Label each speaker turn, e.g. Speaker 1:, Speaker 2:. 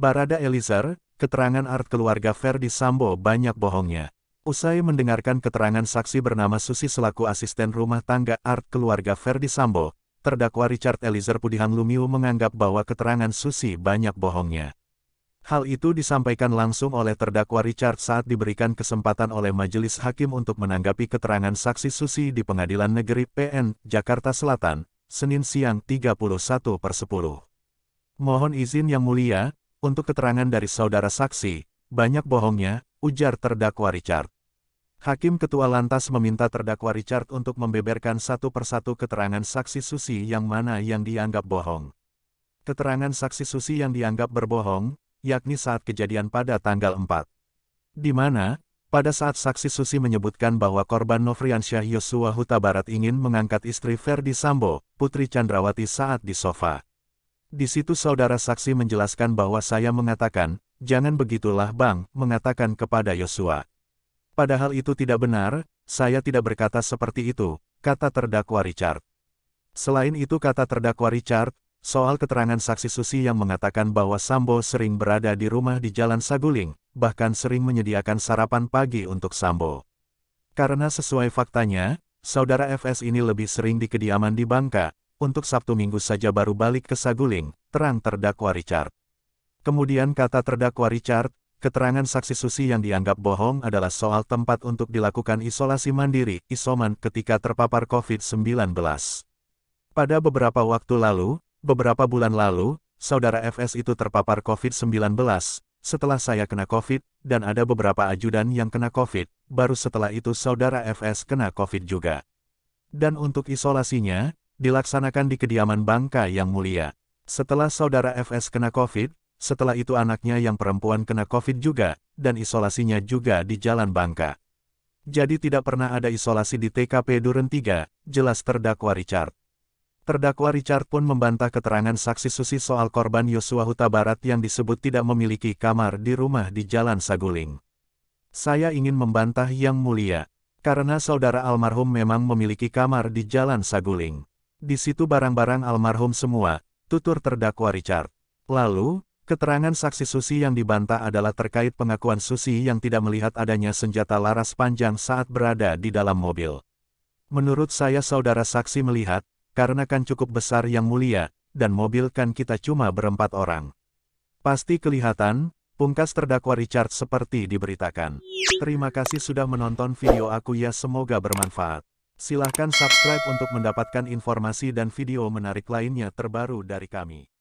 Speaker 1: Barada Eliezer, keterangan art keluarga Ferdi Sambo banyak bohongnya. Usai mendengarkan keterangan saksi bernama Susi selaku asisten rumah tangga art keluarga Ferdi Sambo, terdakwa Richard Eliezer Pudihan Lumiu menganggap bahwa keterangan Susi banyak bohongnya. Hal itu disampaikan langsung oleh terdakwa Richard saat diberikan kesempatan oleh majelis hakim untuk menanggapi keterangan saksi Susi di Pengadilan Negeri PN, Jakarta Selatan, Senin siang 31 per 10. Mohon izin yang mulia, untuk keterangan dari saudara saksi, banyak bohongnya, ujar terdakwa Richard. Hakim Ketua lantas meminta terdakwa Richard untuk membeberkan satu persatu keterangan saksi Susi yang mana yang dianggap bohong. Keterangan saksi Susi yang dianggap berbohong, yakni saat kejadian pada tanggal 4. Di mana, pada saat saksi Susi menyebutkan bahwa korban Nofriansyah Yosua Huta Barat ingin mengangkat istri Ferdi Sambo, Putri Chandrawati saat di sofa. Di situ saudara saksi menjelaskan bahwa saya mengatakan, jangan begitulah bang, mengatakan kepada Yosua. Padahal itu tidak benar, saya tidak berkata seperti itu, kata terdakwa Richard. Selain itu kata terdakwa Richard, soal keterangan saksi Susi yang mengatakan bahwa Sambo sering berada di rumah di Jalan Saguling, bahkan sering menyediakan sarapan pagi untuk Sambo. Karena sesuai faktanya, saudara FS ini lebih sering di kediaman di Bangka, untuk Sabtu Minggu saja baru balik ke Saguling, terang terdakwa Richard. Kemudian kata terdakwa Richard, keterangan saksi Susi yang dianggap bohong adalah soal tempat untuk dilakukan isolasi mandiri, isoman, ketika terpapar COVID-19. Pada beberapa waktu lalu, beberapa bulan lalu, saudara FS itu terpapar COVID-19, setelah saya kena COVID, dan ada beberapa ajudan yang kena COVID, baru setelah itu saudara FS kena COVID juga. Dan untuk isolasinya, dilaksanakan di kediaman Bangka Yang Mulia. Setelah saudara FS kena COVID, setelah itu anaknya yang perempuan kena COVID juga, dan isolasinya juga di Jalan Bangka. Jadi tidak pernah ada isolasi di TKP Duren 3, jelas terdakwa Richard. Terdakwa Richard pun membantah keterangan saksi Susi soal korban Yosua Huta Barat yang disebut tidak memiliki kamar di rumah di Jalan Saguling. Saya ingin membantah Yang Mulia, karena saudara almarhum memang memiliki kamar di Jalan Saguling. Di situ barang-barang almarhum semua, tutur terdakwa Richard. Lalu, keterangan saksi Susi yang dibantah adalah terkait pengakuan Susi yang tidak melihat adanya senjata laras panjang saat berada di dalam mobil. Menurut saya saudara saksi melihat, karena kan cukup besar yang mulia, dan mobil kan kita cuma berempat orang. Pasti kelihatan, pungkas terdakwa Richard seperti diberitakan. Terima kasih sudah menonton video aku ya semoga bermanfaat. Silahkan subscribe untuk mendapatkan informasi dan video menarik lainnya terbaru dari kami.